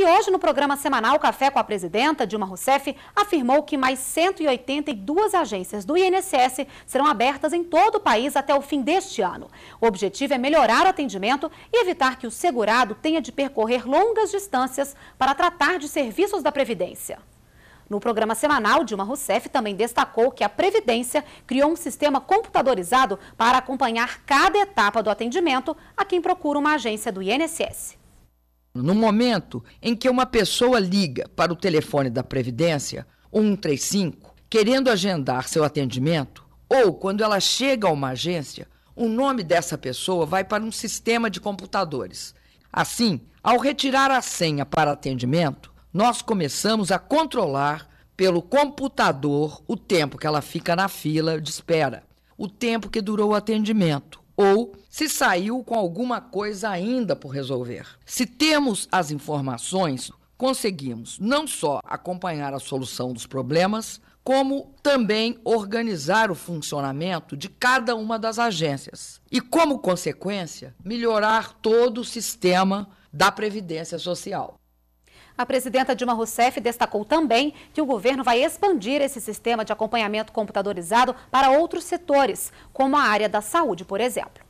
E hoje, no programa semanal Café com a Presidenta, Dilma Rousseff afirmou que mais 182 agências do INSS serão abertas em todo o país até o fim deste ano. O objetivo é melhorar o atendimento e evitar que o segurado tenha de percorrer longas distâncias para tratar de serviços da Previdência. No programa semanal, Dilma Rousseff também destacou que a Previdência criou um sistema computadorizado para acompanhar cada etapa do atendimento a quem procura uma agência do INSS. No momento em que uma pessoa liga para o telefone da Previdência, 135, querendo agendar seu atendimento, ou quando ela chega a uma agência, o nome dessa pessoa vai para um sistema de computadores. Assim, ao retirar a senha para atendimento, nós começamos a controlar pelo computador o tempo que ela fica na fila de espera, o tempo que durou o atendimento, ou se saiu com alguma coisa ainda por resolver. Se temos as informações, conseguimos não só acompanhar a solução dos problemas, como também organizar o funcionamento de cada uma das agências e, como consequência, melhorar todo o sistema da previdência social. A presidenta Dilma Rousseff destacou também que o governo vai expandir esse sistema de acompanhamento computadorizado para outros setores, como a área da saúde, por exemplo.